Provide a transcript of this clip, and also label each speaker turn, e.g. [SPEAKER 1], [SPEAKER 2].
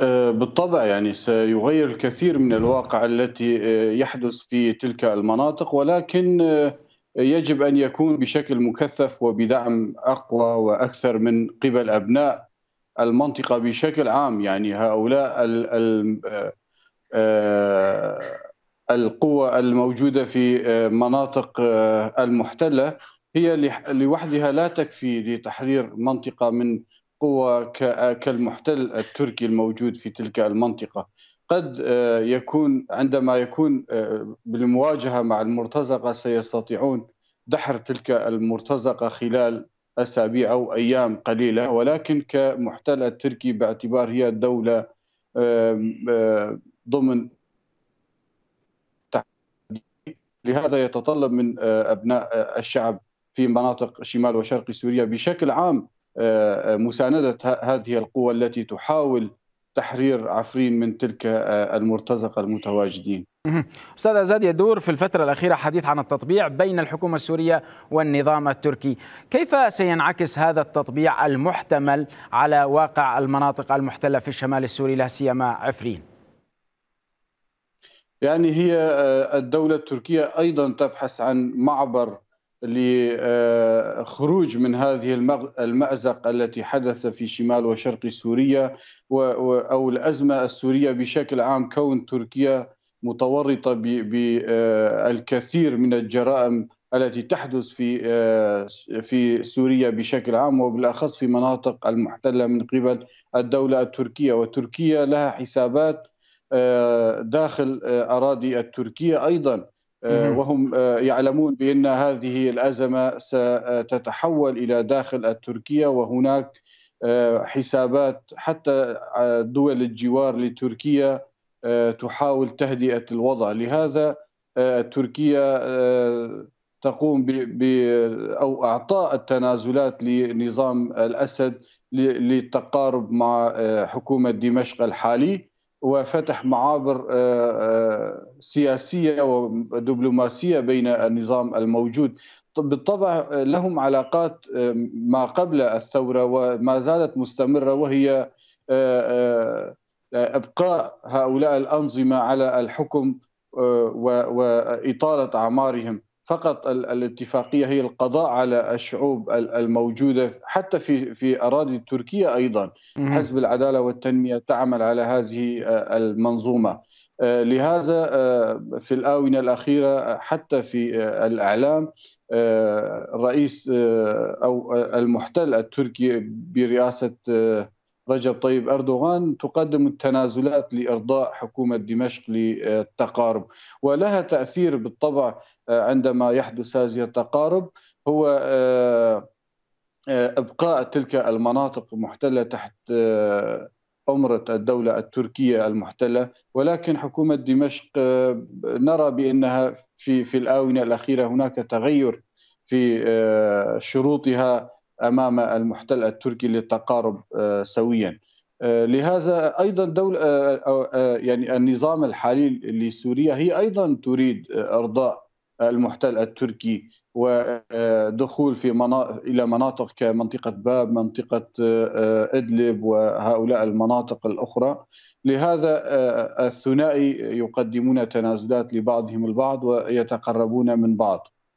[SPEAKER 1] آه، بالطبع يعني سيغير الكثير من الواقع التي آه، يحدث في تلك المناطق ولكن آه، يجب ان يكون بشكل مكثف وبدعم اقوى واكثر من قبل ابناء المنطقه بشكل عام يعني هؤلاء ال ال القوى الموجوده في مناطق المحتله هي لوحدها لا تكفي لتحرير منطقه من هو كالمحتل التركي الموجود في تلك المنطقه قد آه، يكون عندما يكون آه، بالمواجهه مع المرتزقه سيستطيعون دحر تلك المرتزقه خلال اسابيع او ايام قليله ولكن كمحتل التركي باعتبار هي دوله ضمن لهذا يتطلب من آه، ابناء الشعب في مناطق شمال وشرق سوريا بشكل عام آه، آه، مساندة هذه القوى التي تحاول تحرير عفرين من تلك آه، المرتزقة المتواجدين أستاذ أزاد يدور في الفترة الأخيرة حديث عن التطبيع بين الحكومة السورية والنظام التركي كيف سينعكس هذا التطبيع المحتمل على واقع المناطق المحتلة في الشمال السوري لا سيما عفرين يعني هي الدولة التركية أيضا تبحث عن معبر لخروج من هذه المأزق التي حدث في شمال وشرق سوريا أو الأزمة السورية بشكل عام كون تركيا متورطة بالكثير آه، من الجرائم التي تحدث في آه، في سوريا بشكل عام وبالاخص في مناطق المحتله من قبل الدوله التركيه وتركيا لها حسابات آه، داخل اراضي التركيه ايضا وهم آه، يعلمون بأن هذه الأزمة ستتحول إلى داخل التركيا وهناك آه، حسابات حتى آه، دول الجوار لتركيا تحاول تهدئة الوضع لهذا تركيا تقوم ب أو إعطاء التنازلات لنظام الأسد للتقارب مع حكومة دمشق الحالي وفتح معابر آه، آه، سياسيه ودبلوماسيه بين النظام الموجود بالطبع آه، لهم علاقات ما قبل الثوره وما زالت مستمره وهي ابقاء هؤلاء الانظمه على الحكم واطاله اعمارهم فقط الاتفاقية هي القضاء على الشعوب الموجودة حتى في في أراضي تركيا أيضا حزب العدالة والتنمية تعمل على هذه آه، المنظومة آه، لهذا آه، في الآونة الأخيرة حتى في الإعلام الرئيس أو المحتل التركي برئاسة رجب طيب أردوغان تقدم التنازلات لإرضاء حكومة دمشق للتقارب ولها تأثير بالطبع آه، عندما يحدث هذه التقارب هو آه، آه، إبقاء تلك المناطق المحتلة تحت أمرة الدولة التركية المحتلة ولكن حكومة دمشق نرى بأنها في في الآونة الأخيرة هناك تغير في شروطها امام المحتل التركي للتقارب آه، سويا آه، لهذا ايضا دول آه، يعني النظام الحالي لسوريا هي ايضا تريد ارضاء المحتل التركي ودخول في مناطق الى مناطق كمنطقه باب، منطقه ادلب وهؤلاء المناطق الاخرى، لهذا الثنائي يقدمون تنازلات لبعضهم البعض ويتقربون من بعض.